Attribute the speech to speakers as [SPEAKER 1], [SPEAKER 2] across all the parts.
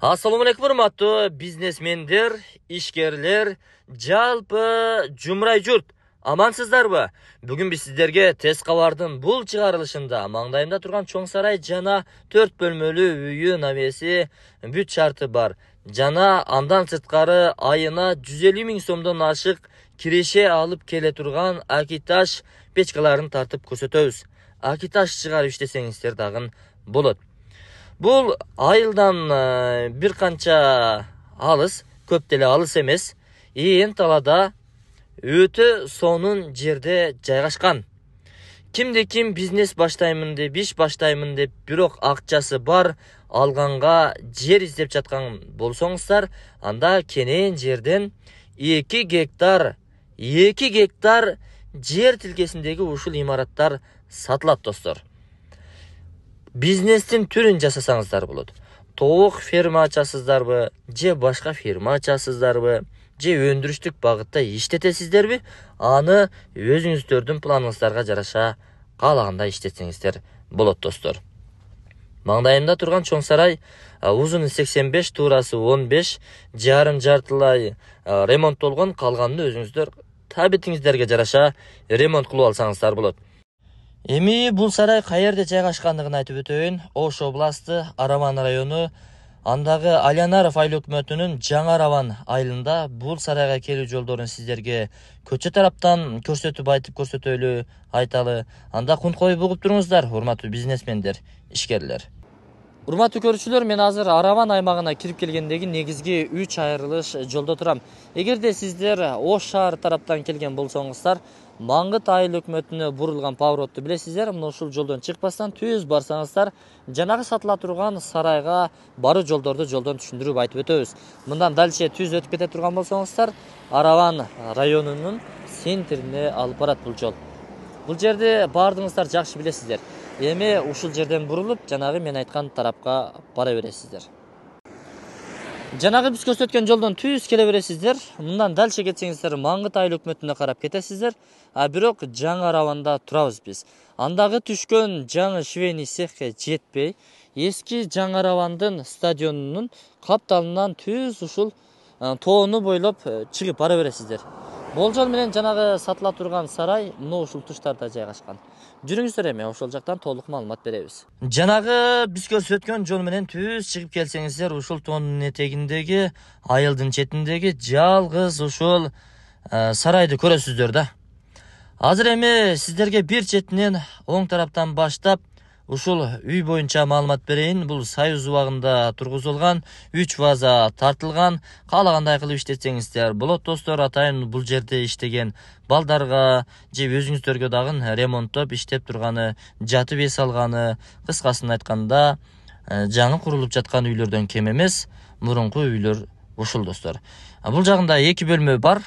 [SPEAKER 1] Ассаламу алейкум, урматтуу бизнесмендер, ішкерлер, жалпы жумрай жұрт. амансыздарбы бүгүн биз сиздерге тез кабардын бул чыгарылышында маңдайымда турган чоң сарай жана төрт бөлмөлүү үйү навеси бүт шарты бар жана андан сырткары айына жүз элүү миң сомдон ашык киреше алып келе турган акиташ печкаларын тартып көрсөтөбүз акиташ чыгарып иштесеңиздер дагы болот бұл айылдан э, бір қанша алыс көп деле алыс емес Ең талада өті соның жерде жайғашқан. Кімде кім бизнес баштаймын деп иш баштаймын деп бирок акчасы бар алғанға жер іздеп жатқан болсоңуздар анда кенен жерден 2 гектар эки гектар жер тилкесиндеги ушул имараттар сатылат достор бизнестин түрүн жасасаңыздар болот Тоқ ферма ачасыздарбы же башка фирма ачасыздарбы же өндүрүштүк багытта иштетесиздерби аны өзүңүздөрдүн планыңыздарга жараша каалагандай иштетсеңиздер болот достор маңдайымда турган чоң сарай узуну сексен беш туурасы он беш жарым жартылай ремонттолгон калганын өзүңүздөр табитиңиздерге жараша ремонт кылып алсаңыздар болот эми бул сарай каерде жайгашкандыгын айтып өтөйүн ош областы араман району андагы алянаров айыл өкмөтүнүн жаңы араван айылында бул сарайга келүү жолдорун сиздерге көчө тараптан көрсөтүп айтып көрсөтөлү айталы анда кунт коюп угуп туруңуздар урматтуу бизнесмендер ишкерлер урматтуу көрүүчүлөр мен азыр араван аймагына кирип келгендеги негизги үч айрылыш жолдо турам эгерде сиздер ош шаары тараптан келген болсоңуздар маңгыт айыл өкмөтүнө бурулган поворотту билесиздер мына ушул жолдон чыкпастан түз барсаңыздар жанагы сатыла турган сарайга баруу жолдорду жолдон түшүндүрүп айтып өтөбүз мындан дальше түз өтүп кете турган болсоңуздар араван районунун центрине алып барат бул жол бул жерде баардыгыңыздар жакшы билесиздер эми ушул жерден бурулуп жанагы мен айткан тарапка бара бересиздер жанагы биз көрсөткөн жолдон түз келе бересиздер мындан дальше кетсеңиздер маңгыт айыл өкмөтүнө карап кетесиздер а бирок жаңы раванда турабыз биз андагы түшкөн жаңы швейный цехке жетпей эски жаңы равандын стадионунун капталынан түз ушул э, тоону бойлоп э, чыгып бара бересиздер болжол менен жанагы сатыла турган сарай мына ушул туштарда жайгашкан жүрүңүздөр эми ошол жактан толық маалымат беребиз жанагы биз көрсөтүп өткөн жол менен түз чыгып келсеңиздер ушул тоонун этегиндеги айылдын четиндеги жалгыз ушул э, сарайды көрөсүздөр да азыр эми сиздерге бир четинен оң тараптан баштап ушул үй боюнча маалымат берейин бул союз убагында тургузулган үч ваза тартылган каалагандай кылып иштетсеңиздер болот достор атайын бул жерде иштеген балдарга же өзүңүздөргө дагы ремонттоп иштеп турганы жатып эс алганы кыскасын айтканда э, жаңы курулуп жаткан үйлөрдөн кем эмес мурунку үйлөр ушул достор бул жагында эки бөлмө бар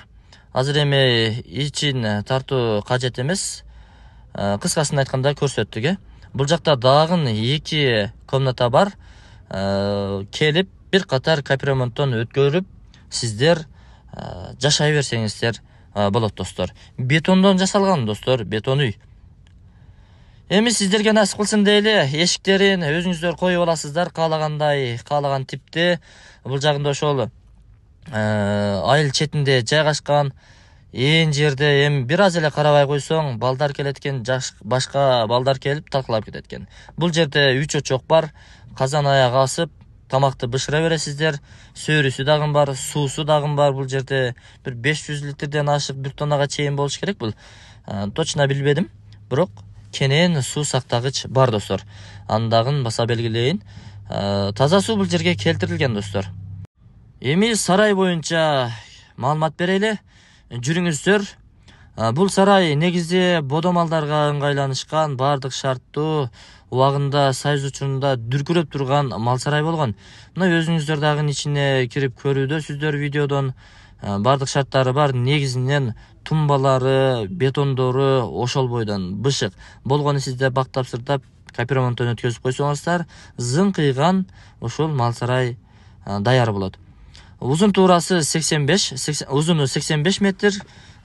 [SPEAKER 1] азыр эми ичин тартуу кажет эмес э, кыскасын айтканда көрсөттүк э бұл жақта дағын екі комната бар ә, келіп бір қатар капремонттан өткөрүп сіздер ә, жашай берсеңіздер ә, болот достор бетондон жасалған достор бетон үй эми сиздерге насип кылсын дейли эшиктерин өзүңүздөр коюп аласыздар каалагандай каалаган типте бул жагында ошол ә, айыл четинде жайгашкан ээн жерде эми бир аз эле карабай койсоң балдар келет экен башка балдар келип талкалап кетет экен бул жерде үч очок бар казан аяк асып тамакты бышыра бересиздер сөөрүсү дагы бар суусу дагы бар бул жерде бир беш жүз литрден ашып бир тоннага чейин болуш керек бул точно билбедим бирок кенен суу сактагыч бар достор аны дагы баса белгилейин таза суу бул жерге келтирилген достор эми сарай боюнча маалымат берели жүріңіздер бұл сарай негізде бодомалдарға ыңгайланышкан бардық шарттуу убагында союз учурунда дүркүрөп турган мал сарай болгон мына өзүңүздөр дагы ичине кирип көрүүдөсүздөр видеодон бардық шарттары бар негізінен тумбалары бетондору ошол бойдон бышык болгону сизде бак тапсырдап копирование өткөзүп койсоңуздар зыңкыйган ушул мал сарай даяр болот ұзын турасы 85 ұзыны 85 метр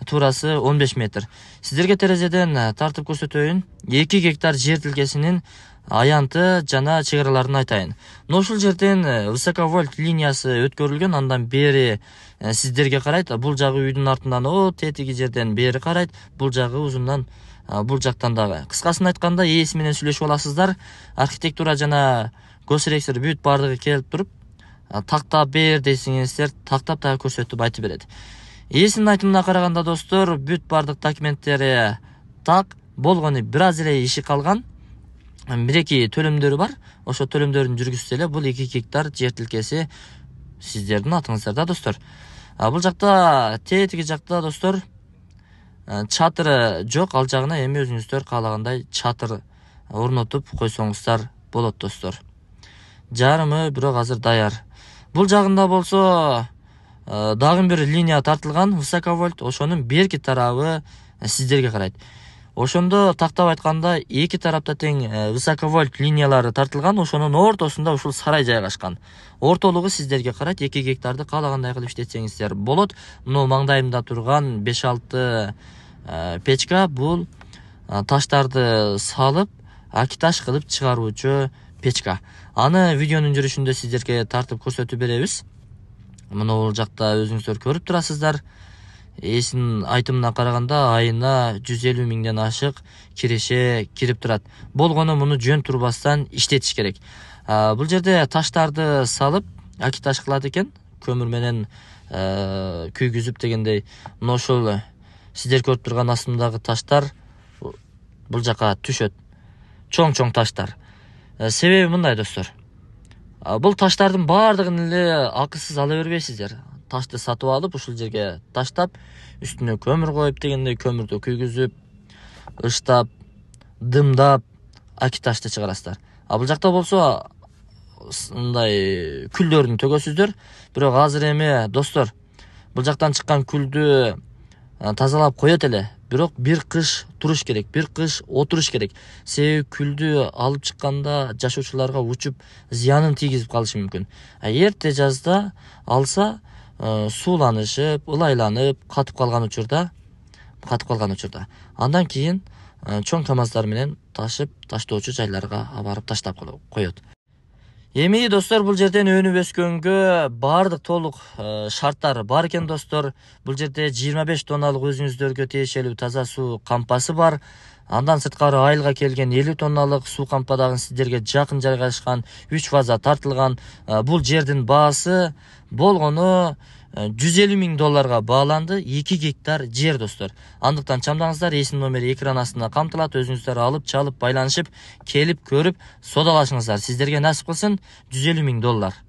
[SPEAKER 1] турасы 15 метр сіздерге терезеден тартып көрсөтөйүн 2 гектар жер тилкесинин аянты жана чыгараларын айтайын мына ушул жерден высоковольт линиясы өткөрүлгөн андан бери сиздерге карайт бул жагы үйдүн артынан о тетиги жерден бери карайт бул жагы узундан бул жактан дагы кыскасын айтканда ээси менен сүйлөшүп аласыздар архитектура жана госрегистр бүт бардығы келип туруп тақта бер десеңіздер тақтап тағы көрсетіп айтып береді есін айтымына қарағанда достор бүт бардық документтері так болғаны біраз эле иши калган бир эки бар ошо төлемдерін жүргүзсө эле бул эки гектар жер тилкеси сиздердин атыңыздарда достор бул жакта тетиги жакта достор чатыры жок ал жагына эми өзүңүздөр каалагандай чатыр орнотуп койсоңуздар болот достор жарымы бирок азыр даяр Бұл жағында болсо э, дагы бир линия тартылған высоковольт ошонун берки тарабы э, сіздерге қарайды. ошондо тактап айтқанда, екі тарапта тең э, высоковольт линиялары тартылган ошонун ортосунда ушул сарай жайгашкан ортолугу сіздерге карайт эки гектарды каалагандай кылып иштетсеңиздер болот Мұны маңдайымда турган беш алты печка бул таштарды салып акиташ кылып чыгаруучу печка аны видеонун жүрүшүндө сиздерге тартып көрсөтүп беребиз мына бул жакта өзүңүздөр көрүп турасыздар ээсинин айтымына караганда айына жүз элүү миңден ашык киреше кирип турат болгону муну жөн турбастан иштетиш керек бул жерде таштарды салып аки таш кылат экен көмүр менен күйгүзүп дегендей мына ошол сиздер көрүп турган астымдагы таштар бул жака түшөт чоң чоң таштар ә, себебі мындай достар ә, бұл таштардың барлығын эле акысыз ала бербейсиздер ташты сатып алып ушул жерге таштап үстіне көмір қойып дегендей көмірді күйгүзүп ыштап дымдап ташты чыгарасыздар а бул жакта болсо мындай күлдөрүн төгөсүздөр бирок азыр эми достор бул жактан чыккан күлдү э, тазалап коет эле бирок бир кыш туруш керек бир кыш отуруш керек себеби күлдү алып чыкканда жашоочуларга учуп зыянын тийгизип калышы мүмкүн а эрте жазда алса сууланышып ылайланып катып калган учурда катып калган учурда андан кийин чоң камаздар менен ташып таштоочу жайларга барып таштап коет эми достор бул жерден өнүп өскөнгө баардык толук э, шарттар бар экен достор бул жерде жыйырма беш тонналык өзүңүздөргө тиешелүү таза суу кампасы бар андан сырткары айылга келген элүү тонналык суу кампа дагы сиздерге жакын жайгашкан үч фаза тартылган э, бул жердин баасы болгону Э, жүз долларға миң долларга бааланды гектар жер достар. андықтан чамдаңыздар есім номері экран астында камтылат алып чалып байланышып келіп, көріп, содалашыңыздар Сіздерге насип қылсын жүз доллар